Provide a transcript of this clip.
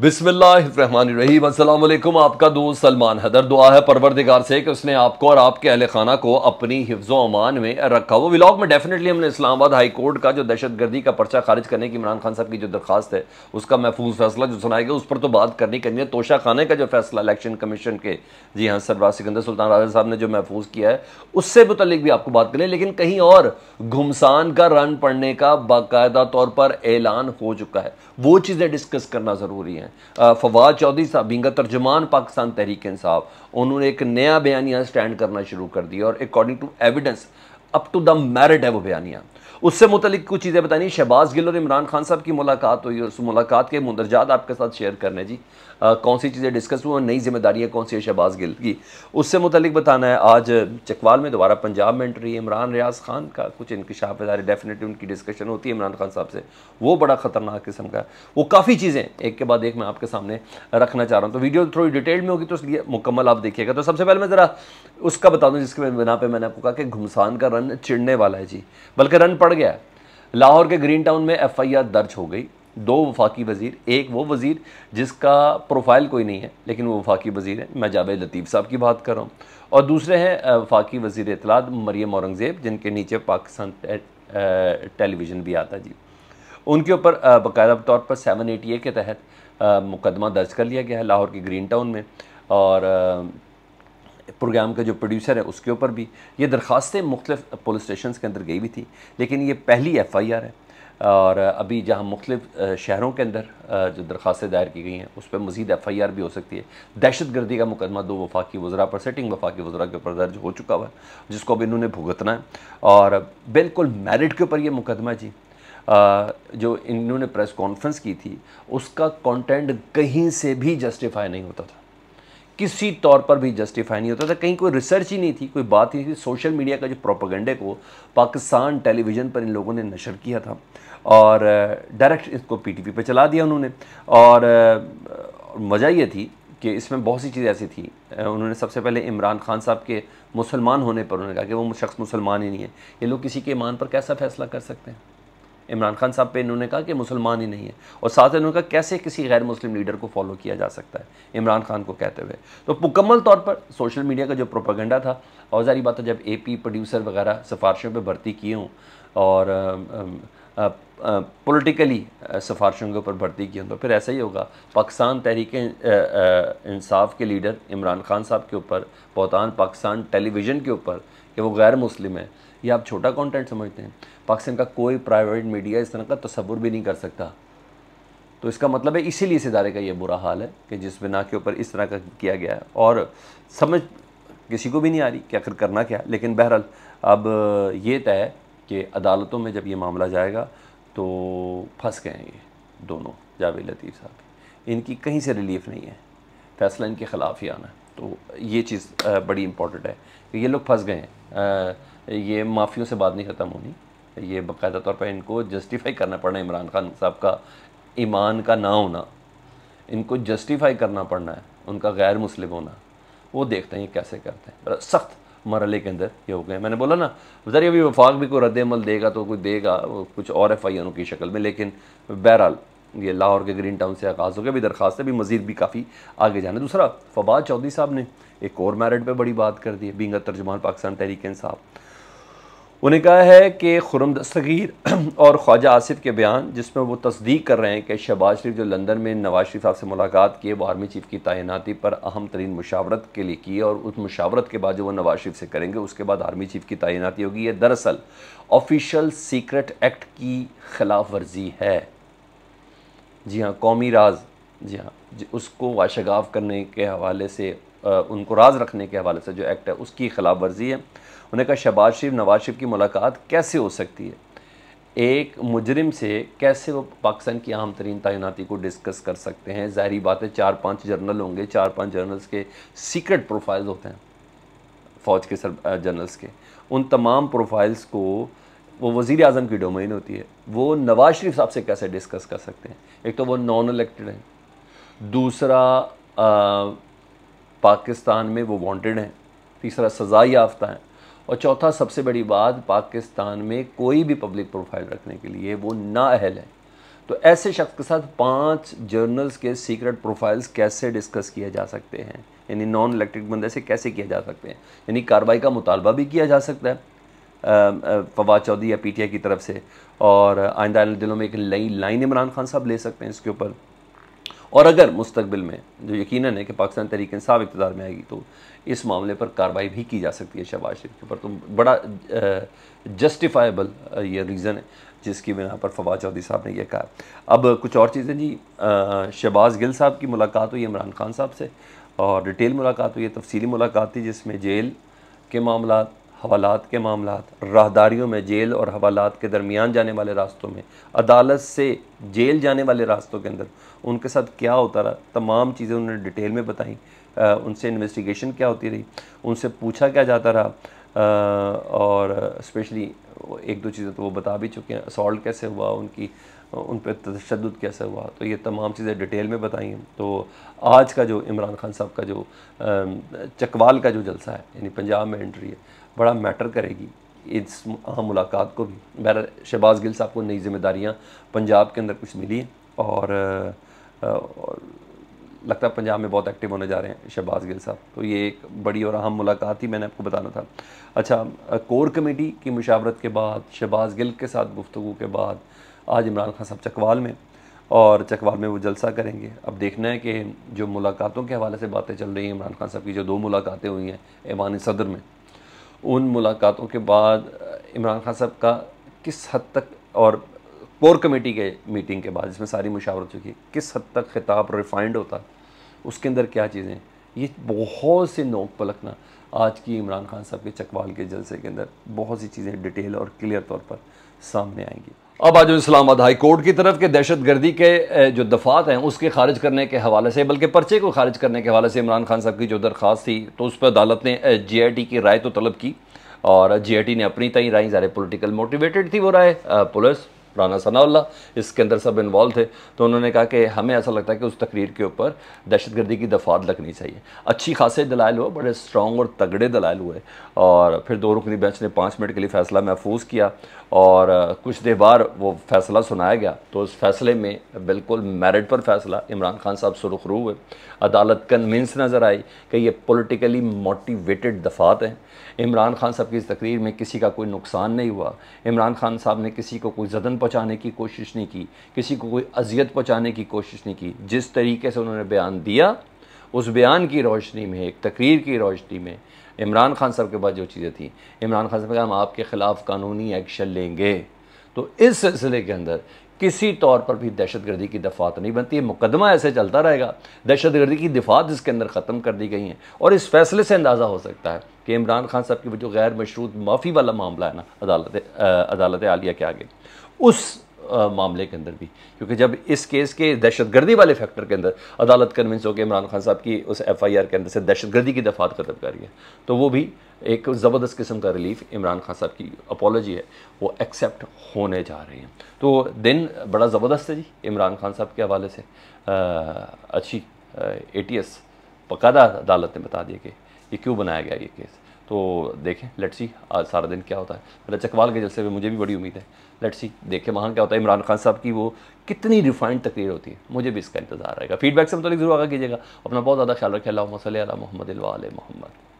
बिस्मिल्लाकुम आपका दोस्त सलमान हदर दुआ है परवरदिगार से कि उसने आपको और आपके अहल खाना को अपनी हिफ्ज़ो अमान में रखा वो व्लॉग में डेफिनेटली हमने इस्लामाबाद हाई कोर्ट का जो दहशत गर्दी का पर्चा खारिज करने की इमरान खान साहब की जो दरखास्त है उसका महफूज फैसला जो सुनाया गया उस पर तो बात करनी करनी है तोशा खाना का जो फैसला इलेक्शन कमीशन के जी हाँ सरवार सिकंदर सुल्तान राजा साहब ने जो महफूज किया है उससे मुतलिक भी आपको बात करें लेकिन कहीं और घुमसान का रन पड़ने का बाकायदा तौर पर ऐलान हो चुका है वो चीज़ें डिस्कस करना ज़रूरी हैं फवाद चौधरी साहब बिंगा तर्जमान पाकिस्तान तहरीक साहब उन्होंने एक नया बयानिया स्टैंड करना शुरू कर दिया और according to evidence up to the merit है वो बयानियाँ उससे मुतलिक कुछ चीज़ें बतानी शहबाज गिल और इमरान खान साहब की मुलाकात हुई उस मुलाकात के मंदरजात आपके साथ शेयर करने जी आ, कौन सी चीज़ें डिस्कस हुई और नई जिम्मेदारियाँ कौन सी है शहबाज गिल की उससे मुतलिक बताना है आज चकवाल में दोबारा पंजाब में एंट्री इमरान रियाज खान का कुछ इंकशाफ है डेफिनेटली उनकी डिस्कशन होती है इमरान खान साहब से वो बड़ा ख़तरनाक किस्म का वो काफ़ी चीज़ें एक के बाद एक मैं आपके सामने रखना चाह रहा हूँ तो वीडियो थोड़ी डिटेल में होगी तो इसलिए मुकम्मल आप देखिएगा तो सबसे पहले मैं ज़रा उसका बता दूँ जिसके बिना पर मैंने आपको कहा कि घुमसान का रन चिड़ने वाला है जी बल्कि रन पड़ गया लाहौर के ग्रीन टाउन में एफ दर्ज हो गई दो वफाकी वजीर एक वो वजीर जिसका प्रोफाइल कोई नहीं है लेकिन वो वफाकी वजीर है मैं जावेद लतीफ़ साहब की बात कर रहा हूँ और दूसरे हैं वफाकी वजीर इतलात मरियम औरंगज़ेब जिनके नीचे पाकिस्तान टेलीविज़न भी आता जी उनके ऊपर बाकायदा तौर पर सेवन एटी ए के तहत मुकदमा दर्ज कर लिया गया है लाहौर के ग्रीन टाउन में और प्रोग्राम का जो प्रोड्यूसर है उसके ऊपर भी ये दरख्वास्तें मुख्तफ पुलिस स्टेशन के अंदर गई भी थी लेकिन ये पहली एफ़ आई आर है और अभी जहाँ मुख्तफ शहरों के अंदर जो दरख्वास्तें दायर की गई हैं उस पर मजीद एफ़ आई आर भी हो सकती है दहशत गर्दी का मुकदमा दो वफाकी वजरा पर सेटिंग वफाकी वजरा के ऊपर दर्ज हो चुका हुआ है जिसको अभी इन्होंने भुगतना है और बिल्कुल मेरिट के ऊपर ये मुकदमा जी जो इन्होंने प्रेस कॉन्फ्रेंस की थी उसका कॉन्टेंट कहीं से भी जस्टिफाई नहीं होता था किसी तौर पर भी जस्टिफाई नहीं होता था कहीं कोई रिसर्च ही नहीं थी कोई बात ही नहीं थी सोशल मीडिया का जो प्रोपोगंडे को पाकिस्तान टेलीविज़न पर इन लोगों ने नशर किया था और डायरेक्ट इसको पीटीवी पर चला दिया उन्होंने और वजह ये थी कि इसमें बहुत सी चीज़ें ऐसी थी उन्होंने सबसे पहले इमरान खान साहब के मुसलमान होने पर उन्होंने कहा कि वो शख्स मुसलमान ही नहीं है ये लोग किसी के ईमान पर कैसा फ़ैसला कर सकते हैं इमरान खान साहब पे इन्होंने कहा कि मुसलमान ही नहीं है और साथ ही उन्होंने कहा कैसे किसी गैर मुस्लिम लीडर को फॉलो किया जा सकता है इमरान खान को कहते हुए तो मुकम्मल तौर पर सोशल मीडिया का जो प्रोपागेंडा था और जारी बात है जब ए पी प्रोड्यूसर वगैरह सिफारशों पर भर्ती किए हों और पोलिटिकली सिफारशों के ऊपर भर्ती किए तो फिर ऐसा ही होगा पाकिस्तान तहरीक इंसाफ के लीडर इमरान खान साहब के ऊपर पौतान पाकिस्तान टेलीविज़न के ऊपर कि वो गैर मुस्लिम है या आप छोटा कंटेंट समझते हैं पाकिस्तान का कोई प्राइवेट मीडिया इस तरह का तस्वुर भी नहीं कर सकता तो इसका मतलब है इसीलिए इस इदारे का ये बुरा हाल है कि जिस बिना के ऊपर इस तरह का किया गया है और समझ किसी को भी नहीं आ रही कि आखिर करना क्या लेकिन बहरहाल अब ये तय है कि अदालतों में जब ये मामला जाएगा तो फंस गए ये दोनों जावेद लतीफ़ साहब इनकी कहीं से रिलीफ नहीं है फैसला इनके ख़िलाफ़ ही आना है तो ये चीज़ बड़ी इम्पॉर्टेंट है ये लोग फंस गए हैं ये माफ़ियों से बात नहीं ख़त्म होनी ये बाकायदा तौर पर इनको जस्टिफाई करना पड़ना इमरान खान साहब का ईमान का ना होना इनको जस्टिफाई करना पड़ना है उनका गैर मुस्लिम होना वो देखते हैं ये कैसे करते हैं सख्त मरल के अंदर ये हो गए मैंने बोला ना ज़रिए अभी वफाक भी कोई रद्द अमल देगा तो कोई देगा कुछ और एफ आई की शक्ल में लेकिन बहरहाल ये लाहौर के ग्रीन टाउन से आगाज़ हो गया अभी दरख्वास्त है अभी मजीद भी काफ़ी आगे जाना दूसरा फवाद चौधरी साहब ने एक और मैरिट पर बड़ी बात कर दी है तर्जमान पाकिस्तान तहरीक साहब उन्हें कहा है कि खुरम दस्तगीर और ख्वाजा आसिफ के बयान जिसमें वो तस्दीक कर रहे हैं कि शहबाज शरीफ जो लंदन में नवाज शरीफ साहब से मुलाकात किए वो आर्मी चीफ की तैनाती पर अहम तरीन मुशावरत के लिए की और उस मुशावरत के बाद जो वो नवाज शरीफ से करेंगे उसके बाद आर्मी चीफ की तैनाती होगी ये दरअसल ऑफिशियल सीक्रेट एक्ट की खिलाफ वर्जी है जी हाँ कौमी राज जी हाँ जी उसको वाशगाफ करने के हवाले से उनको राज रखने के हवाले से जो एक्ट है उसकी खिलाफ वर्जी है उन्हें कहा शहबाज शरीफ नवाज शरीफ की मुलाकात कैसे हो सकती है एक मुजरिम से कैसे वो पाकिस्तान की अहम तरीन तैनाती को डिस्कस कर सकते हैं ज़ाहरी बात है चार पाँच जर्नल होंगे चार पाँच जर्नल्स के सीक्रेट प्रोफाइल्स होते हैं फ़ौज के सर जर्नल्स के उन तमाम प्रोफाइल्स को वो वज़ी अजम की डोमेन होती है वो नवाज शरीफ साहब से कैसे डिस्कस कर सकते हैं एक तो वो नॉन इलेक्टेड हैं दूसरा आ, पाकिस्तान में वो वांटेड हैं तीसरा सज़ा याफ्ता हैं और चौथा सबसे बड़ी बात पाकिस्तान में कोई भी पब्लिक प्रोफाइल रखने के लिए वो नाअहल है तो ऐसे शख्स के साथ पांच जर्नल्स के सीक्रेट प्रोफाइल्स कैसे डिस्कस किए जा सकते हैं यानी नॉन इलेक्टेड बंदे से कैसे किया जा सकते हैं यानी कार्रवाई का मुतालबा भी किया जा सकता है फवाद चौधरी या पी टी आई की तरफ से और आइंदा दिनों में एक नई लाइन इमरान खान साहब ले सकते हैं इसके ऊपर और अगर मुस्तबिल में जो यकीन है कि पाकिस्तान तरीक इंसाफ इकतदार में आएगी तो इस मामले पर कार्रवाई भी की जा सकती है शहबाज शरीफ के ऊपर तो बड़ा जस्टिफाइबल ये रीज़न है जिसकी बिना पर फवाद चौधरी साहब ने यह कहा अब कुछ और चीज़ें जी शहबाज गिल साहब की मुलाकात हुई इमरान खान साहब से और डिटेल मुलाकात हुई तफसीली मुलाकात थी जिसमें जेल के मामला हवालात के मामला राहदारियों में जेल और हवालात के दरमियान जाने वाले रास्तों में अदालत से जेल जाने वाले रास्तों के अंदर उनके साथ क्या होता रहा तमाम चीज़ें उन्होंने डिटेल में बताई उनसे इन्वेस्टिगेशन क्या होती रही उनसे पूछा क्या जाता रहा आ, और स्पेशली एक दो चीज़ें तो वो बता भी चुके हैं असॉल्ट कैसे हुआ उनकी उन पर तशद कैसे हुआ तो ये तमाम चीज़ें डिटेल में बताई तो आज का जो इमरान खान साहब का जो चकवाल का जो जलसा है यानी पंजाब में एंट्री है बड़ा मैटर करेगी इस अहम मुलाकात को भी बहर शहबाज गिल साहब को नई जिम्मेदारियाँ पंजाब के अंदर कुछ मिली हैं और, और लगता है पंजाब में बहुत एक्टिव होने जा रहे हैं शहबाज गिल साहब तो ये एक बड़ी और अहम मुलाकात ही मैंने आपको बताना था अच्छा कोर कमेटी की मशावरत के बाद शहबाज गिल के साथ गुफ्तु के बाद आज इमरान खान साहब चकवाल में और चकवाल में वो जलसा करेंगे अब देखना है कि जो मुलाकातों के हवाले से बातें चल रही हैं इमरान खान साहब की जो दो मुलाकातें हुई हैं ऐवान सदर में उन मुलाकातों के बाद इमरान खान साहब का किस हद तक और कोर कमेटी के मीटिंग के बाद जिसमें सारी मुशावरत चुकी किस हद तक खिताब रिफाइंड होता उसके अंदर क्या चीज़ें ये बहुत से नोक पलकना आज की इमरान खान साहब के चकवाल के जलसे के अंदर बहुत सी चीज़ें डिटेल और क्लियर तौर पर सामने आएंगी अब आज इस्लामाबाद हाई कोर्ट की तरफ के दहशत गर्दी के जो दफात हैं उसके खारिज करने के हवाले से बल्कि पर्चे को खारिज करने के हवाले से इमरान खान साहब की जो दरख्वास्त थी तो उस पर अदालत ने जे आई टी की राय तो तलब की और जे आई टी ने अपनी तई राय ज़ाहिर पोलिटिकल मोटिवेटेड थी वो राय पुलिस राना सनाउल्ला इसके अंदर सब इन्वॉल्व थे तो उन्होंने कहा कि हमें ऐसा लगता है कि उस तकरीर के ऊपर दहशत गर्दी की दफात लगनी चाहिए अच्छी खासे दलाल हुए बड़े स्ट्रॉन्ग और तगड़े दलाल हुए और फिर दो रुकनी बेंच ने पाँच मिनट के लिए फ़ैसला महफूज किया और कुछ देर बाद वो फ़ैसला सुनाया गया तो उस फैसले में बिल्कुल मेरिट पर फैसला इमरान खान साहब सुरखरू हुए अदालत कन्विंस नज़र आई कि ये पोलिटिकली मोटिवेटेड दफात हैं इमरान खान साहब की इस तकरीर में किसी का कोई नुकसान नहीं हुआ इमरान खान साहब ने किसी को कोई जदन पहुँच पहुंचाने की कोशिश नहीं की किसी को कोई अजियत पहुंचाने की कोशिश नहीं की जिस तरीके से उन्होंने बयान दिया उस बयान की रोशनी में एक तकरीर की रोशनी में इमरान खान साहब के पास जो चीज़ें थी इमरान खान साहब हम आपके ख़िलाफ़ कानूनी एक्शन लेंगे तो इस सिलसिले के अंदर किसी तौर पर भी दहशत गर्दी की दफात नहीं बनती है मुकदमा ऐसे चलता रहेगा दहशत गर्दी की दफात इसके अंदर ख़त्म कर दी गई हैं और इस फैसले से अंदाज़ा हो सकता है कि इमरान खान साहब की जो गैर मशरूत माफ़ी वाला मामला है ना अदालत अदालत आलिया के आगे उस आ, मामले के अंदर भी क्योंकि जब इस केस के दहशतगर्दी वाले फैक्टर के अंदर अदालत कन्विंस होकर इमरान खान साहब की उस एफ आई आर के अंदर से दहशतगर्दी की दफात खत्म रही है तो वो भी एक ज़बरदस्त किस्म का रिलीफ इमरान खान साहब की अपोलॉजी है वो एक्सेप्ट होने जा रही हैं तो दिन बड़ा ज़बरदस्त है जी इमरान खान साहब के हवाले से आ, अच्छी ए टी एस पकादा अदालत ने बता दिया कि ये क्यों बनाया गया ये केस तो देखें लेट्स सी आज सारा दिन क्या होता है मेरा चकवाल के जलसे में मुझे भी बड़ी उम्मीद है लेट्स सी देखें वहाँ क्या होता है इमरान खान साहब की वो कितनी रिफाइंड तकरीर होती है मुझे भी इसका इंतजार रहेगा फीडबैक से मतलब ज़रूर आगा कीजिएगा अपना बहुत ज़्यादा ख्याल रखे अल्लाह मसल मोहम्मद मोहम्मद